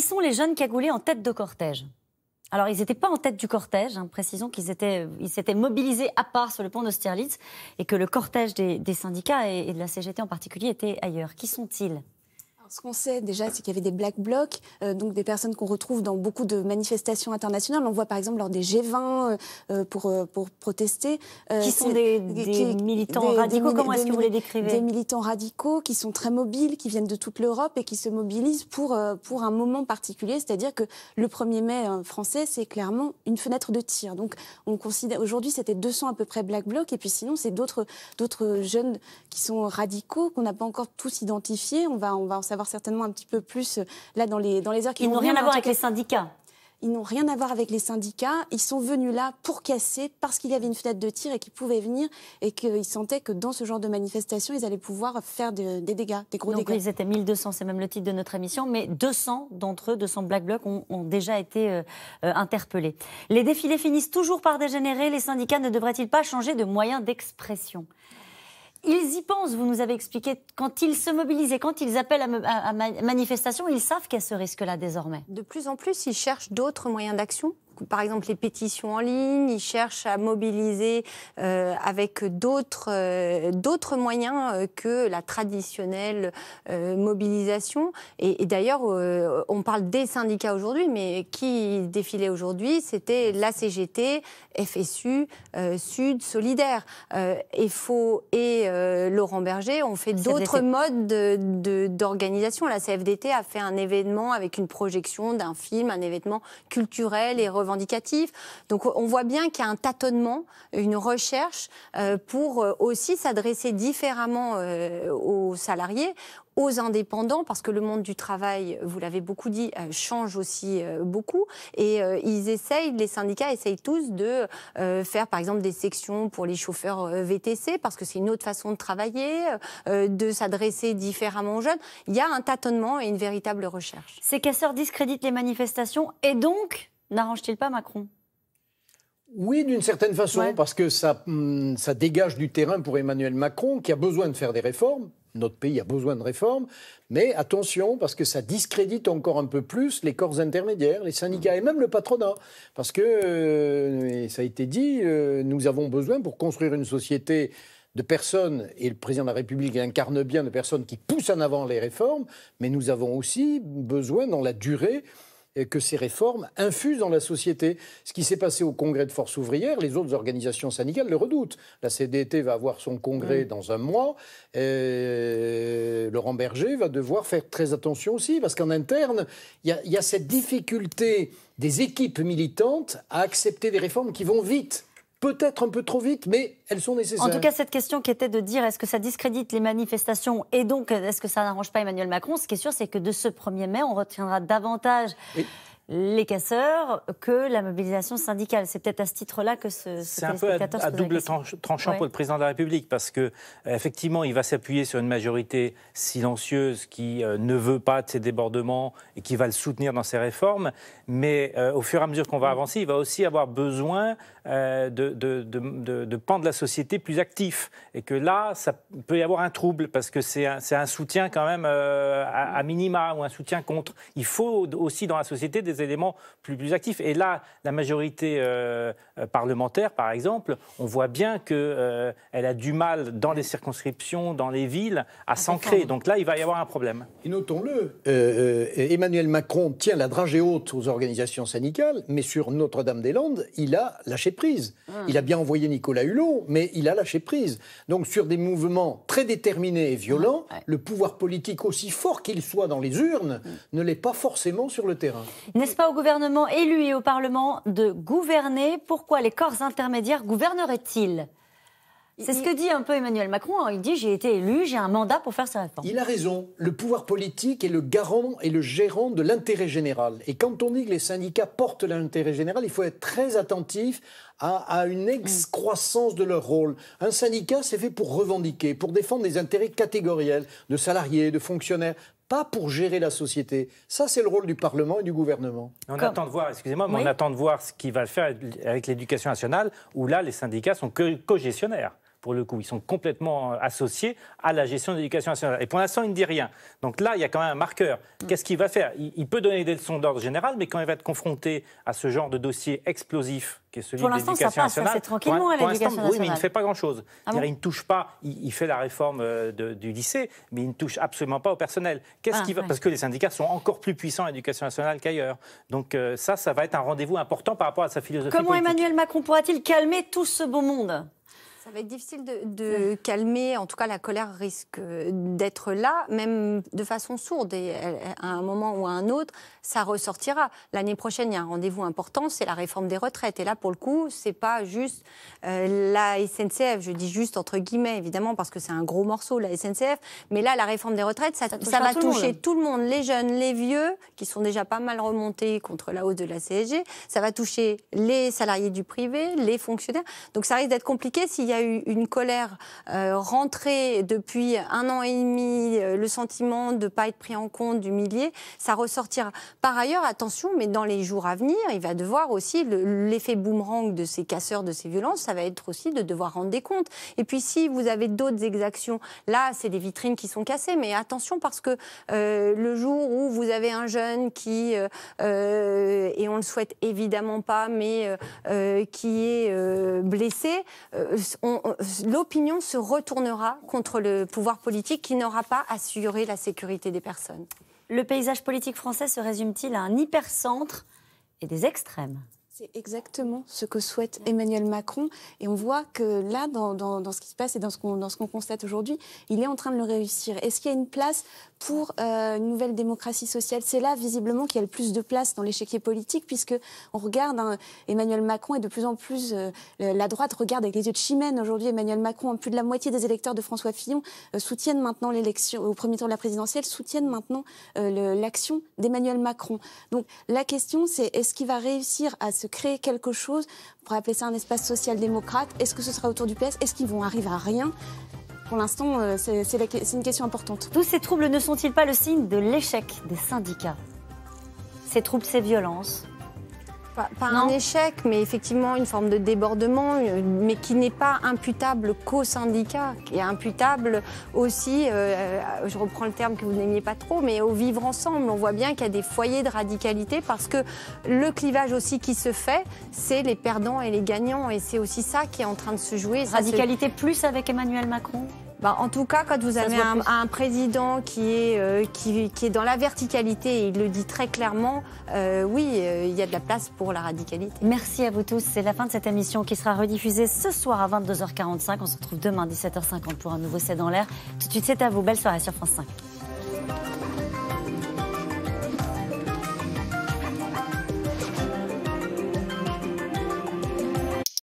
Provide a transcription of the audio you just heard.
qui sont les jeunes cagoulés en tête de cortège alors, ils n'étaient pas en tête du cortège, hein, précisons qu'ils ils s'étaient mobilisés à part sur le pont d'Austerlitz et que le cortège des, syndicats et de la CGT en particulier était ailleurs. Qui sont-ils ce qu'on sait déjà, c'est qu'il y avait des black blocs, euh, donc des personnes qu'on retrouve dans beaucoup de manifestations internationales. On voit par exemple lors des G20 euh, euh, pour, pour protester. qui sont des, militants radicaux Comment est-ce que vous les décrivez Des militants radicaux qui sont très mobiles, qui viennent de toute l'Europe et qui se mobilisent pour, pour un moment particulier. C'est-à-dire que le 1er mai français, c'est clairement une fenêtre de tir. Donc on considère aujourd'hui, c'était 200 à peu près black blocs. Et puis sinon, c'est d'autres jeunes qui sont radicaux qu'on n'a pas encore tous identifiés. On va, on va en savoir certainement un petit peu plus euh, là dans les, dans les heures qui Ils n'ont rien à voir avec les syndicats ils n'ont rien à voir avec les syndicats. Ils sont venus là pour casser parce qu'il y avait une fenêtre de tir et qu'ils pouvaient venir et qu'ils sentaient que dans ce genre de manifestation, ils allaient pouvoir faire des dégâts, des gros dégâts. Ils étaient 1200, c'est même le titre de notre émission, mais 200 d'entre eux, 200 Black Bloc, ont, déjà été euh, euh, interpellés. Les défilés finissent toujours par dégénérer. Les syndicats ne devraient-ils pas changer de moyens d'expression ils y pensent, vous nous avez expliqué, quand ils se mobilisent et quand ils appellent à, manifestation, ils savent qu'il y a ce risque-là désormais. De plus en plus, ils cherchent d'autres moyens d'action par exemple les pétitions en ligne, ils cherchent à mobiliser euh, avec d'autres euh, moyens euh, que la traditionnelle mobilisation. Et, d'ailleurs, on parle des syndicats aujourd'hui, mais qui défilait aujourd'hui, c'était la CGT, FSU, Sud, Solidaire. et et Laurent Berger ont fait d'autres modes d'organisation. la CFDT a fait un événement avec une projection d'un film, un événement culturel et revendicatif donc on voit bien qu'il y a un tâtonnement, une recherche euh, pour euh, aussi s'adresser différemment euh, aux salariés, aux indépendants, parce que le monde du travail, vous l'avez beaucoup dit, change aussi beaucoup. Et ils essayent, les syndicats essayent tous de faire, par exemple, des sections pour les chauffeurs VTC, parce que c'est une autre façon de travailler, de s'adresser différemment aux jeunes. Il y a un tâtonnement et une véritable recherche. Ces casseurs discréditent les manifestations et donc n'arrange-t-il pas Macron oui, d'une certaine façon, parce que hum, ça, dégage du terrain pour Emmanuel Macron, qui a besoin de faire des réformes. Notre pays a besoin de réformes, mais attention, parce que ça discrédite encore un peu plus les corps intermédiaires, les syndicats et même le patronat. Parce que, euh, ça a été dit, euh, nous avons besoin pour construire une société de personnes, et le président de la République incarne bien de personnes qui poussent en avant les réformes, mais nous avons aussi besoin, dans la durée, que ces réformes infusent dans la société. Ce qui s'est passé au congrès de force ouvrière, les autres organisations syndicales le redoutent. La CDT va avoir son congrès dans un mois. Laurent Berger va devoir faire très attention aussi, parce qu'en interne, il y a cette difficulté des équipes militantes à accepter des réformes qui vont vite peut-être un peu trop vite, mais elles sont nécessaires. En tout cas, cette question qui était de dire est-ce que ça discrédite les manifestations et donc est-ce que ça n'arrange pas Emmanuel Macron, ce qui est sûr, c'est que de ce 1er mai, on retiendra davantage les casseurs que la mobilisation syndicale. C'est peut-être à ce titre-là que ce, C'est un peu à, double tranchant pour le président de la République parce que euh, effectivement, il va s'appuyer sur une majorité silencieuse qui euh, ne veut pas de ces débordements et qui va le soutenir dans ses réformes. Mais euh, au fur et à mesure qu'on va mm. avancer, il va aussi avoir besoin de, de, de, pans de la société plus actifs et que là, ça peut y avoir un trouble parce que c'est un, soutien quand même à minima ou un soutien contre. Il faut aussi dans la société des éléments plus, plus actifs. Et là, la majorité euh, euh, parlementaire, par exemple, on voit bien qu'elle euh, elle a du mal dans les circonscriptions, dans les villes, à s'ancrer. Donc là, il va y avoir un problème. Et notons-le, Emmanuel Macron tient la dragée haute aux organisations syndicales, mais sur Notre-Dame-des-Landes, il a lâché prise. Ah. Il a bien envoyé Nicolas Hulot, mais il a lâché prise. Donc sur des mouvements très déterminés et violents, le pouvoir politique, aussi fort qu'il soit dans les urnes, mm. ne l'est pas forcément sur le terrain. N'est-ce pas au gouvernement élu et au Parlement de gouverner Pourquoi les corps intermédiaires gouverneraient-ils c'est ce que dit un peu Emmanuel Macron. Hein. Il dit j'ai été élu, j'ai un mandat pour faire ces Il a raison. Le pouvoir politique est le garant et le gérant de l'intérêt général. Et quand on dit que les syndicats portent l'intérêt général, il faut être très attentif à, à une mm. excroissance de leur rôle. Un syndicat, c'est fait pour revendiquer, pour défendre des intérêts catégoriels de salariés, de fonctionnaires, pas pour gérer la société. Ça, c'est le rôle du Parlement et du gouvernement. On attend de voir, excusez-moi, mais on attend de voir ce qu'il va faire avec l'éducation nationale, où là, les syndicats sont co-gestionnaires pour le coup. Ils sont complètement euh, associés à la gestion de l'éducation nationale. Et pour l'instant, il ne dit rien. Donc là, il y a quand même un marqueur. Mm. Qu'est-ce qu'il va faire il, peut donner des leçons d'ordre général, mais quand il va être confronté à ce genre de dossier explosif qui est celui de l'éducation nationale, ça tranquillement pour, à nationale. Oui, mais il ne fait pas grand-chose. Ah il ne touche pas, il, fait la réforme euh, du lycée, mais il ne touche absolument pas au personnel. Qu'est-ce ah, va Parce que les syndicats sont encore plus puissants à l'éducation nationale qu'ailleurs. Donc euh, ça, ça va être un rendez-vous important par rapport à sa philosophie Comment Emmanuel Macron pourra-t-il calmer tout ce beau monde ça va être difficile de, calmer, en tout cas la colère risque euh, d'être là, même de façon sourde, et euh, à un moment ou à un autre, ça ressortira. L'année prochaine, il y a un rendez-vous important, c'est la réforme des retraites. Et là, pour le coup, c'est pas juste euh, la SNCF, je dis juste entre guillemets, évidemment, parce que c'est un gros morceau, la SNCF, mais là, la réforme des retraites, ça, va toucher tout le monde, les jeunes, les vieux, qui sont déjà pas mal remontés contre la hausse de la CSG, ça va toucher les salariés du privé, les fonctionnaires. Donc ça risque d'être compliqué s'il y a eu une colère euh, rentrée depuis un an et demi, euh, le sentiment de ne pas être pris en compte, d'humilier, ça ressortira. Par ailleurs, attention, mais dans les jours à venir, il va devoir aussi, l'effet boomerang de ces casseurs, de ces violences, ça va être aussi de devoir rendre des comptes. Et puis si vous avez d'autres exactions, là, c'est des vitrines qui sont cassées, mais attention parce que euh, le jour où vous avez un jeune qui, et on le souhaite évidemment pas, mais qui est blessé, on l'opinion se retournera contre le pouvoir politique qui n'aura pas assuré la sécurité des personnes. Le paysage politique français se résume-t-il à un hypercentre et des extrêmes c'est exactement ce que souhaite Emmanuel Macron. Et on voit que là, dans, ce qui se passe et dans ce qu'on constate aujourd'hui, il est en train de le réussir. Est-ce qu'il y a une place pour euh, une nouvelle démocratie sociale C'est là, visiblement, qu'il y a le plus de place dans l'échiquier politique, puisque on regarde hein, Emmanuel Macron et de plus en plus, euh, la droite regarde avec les yeux de chimène aujourd'hui Emmanuel Macron. Plus de la moitié des électeurs de François Fillon euh, soutiennent maintenant l'élection, au premier tour de la présidentielle, soutiennent maintenant l'action d'Emmanuel Macron. Donc la question, c'est est-ce qu'il va réussir à se créer quelque chose, on pourrait appeler ça un espace social-démocrate. Est-ce que ce sera autour du PS Est-ce qu'ils vont arriver à rien pour l'instant, euh, c'est une question importante. Tous ces troubles ne sont-ils pas le signe de l'échec des syndicats Ces troubles, ces violences, pas, un échec, mais effectivement une forme de débordement, euh, mais qui n'est pas imputable qu'au syndicat, qui est imputable aussi, euh, euh, je reprends le terme que vous n'aimiez pas trop, mais au vivre ensemble. On voit bien qu'il y a des foyers de radicalité parce que le clivage aussi qui se fait, c'est les perdants et les gagnants. Et c'est aussi ça qui est en train de se jouer. Radicalité plus avec Emmanuel Macron bah, en tout cas, quand vous avez un, président qui est, euh, qui, est dans la verticalité, et il le dit très clairement, euh, oui, euh, il y a de la place pour la radicalité. Merci à vous tous. C'est la fin de cette émission qui sera rediffusée ce soir à 22h45. On se retrouve demain 17h50 pour un nouveau C'est dans l'air. Tout de suite, c'est à vous. Belle soirée sur France 5.